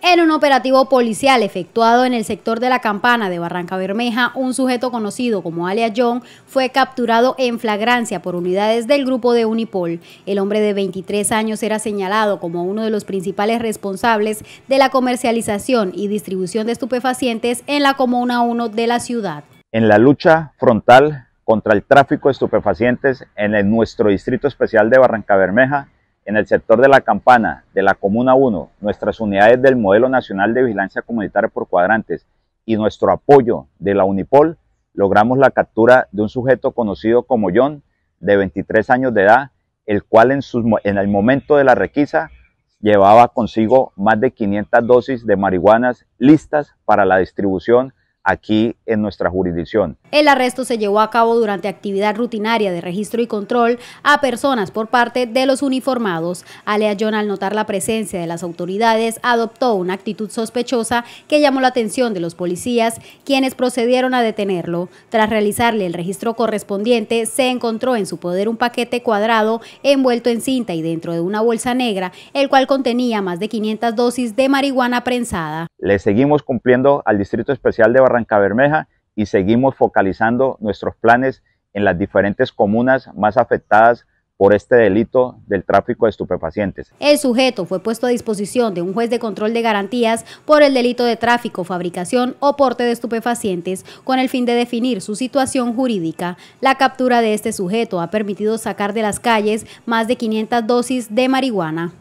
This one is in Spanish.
En un operativo policial efectuado en el sector de la campana de Barranca Bermeja, un sujeto conocido como Alia John fue capturado en flagrancia por unidades del grupo de Unipol. El hombre de 23 años era señalado como uno de los principales responsables de la comercialización y distribución de estupefacientes en la Comuna 1 de la ciudad. En la lucha frontal contra el tráfico de estupefacientes en el, nuestro Distrito Especial de Barranca Bermeja, en el sector de la campana de la Comuna 1, nuestras unidades del Modelo Nacional de Vigilancia Comunitaria por Cuadrantes y nuestro apoyo de la Unipol, logramos la captura de un sujeto conocido como John, de 23 años de edad, el cual en, en el momento de la requisa llevaba consigo más de 500 dosis de marihuanas listas para la distribución aquí en nuestra jurisdicción. El arresto se llevó a cabo durante actividad rutinaria de registro y control a personas por parte de los uniformados. Alea John, al notar la presencia de las autoridades, adoptó una actitud sospechosa que llamó la atención de los policías, quienes procedieron a detenerlo. Tras realizarle el registro correspondiente, se encontró en su poder un paquete cuadrado envuelto en cinta y dentro de una bolsa negra, el cual contenía más de 500 dosis de marihuana prensada. Le seguimos cumpliendo al Distrito Especial de Barranquilla y seguimos focalizando nuestros planes en las diferentes comunas más afectadas por este delito del tráfico de estupefacientes. El sujeto fue puesto a disposición de un juez de control de garantías por el delito de tráfico, fabricación o porte de estupefacientes con el fin de definir su situación jurídica. La captura de este sujeto ha permitido sacar de las calles más de 500 dosis de marihuana.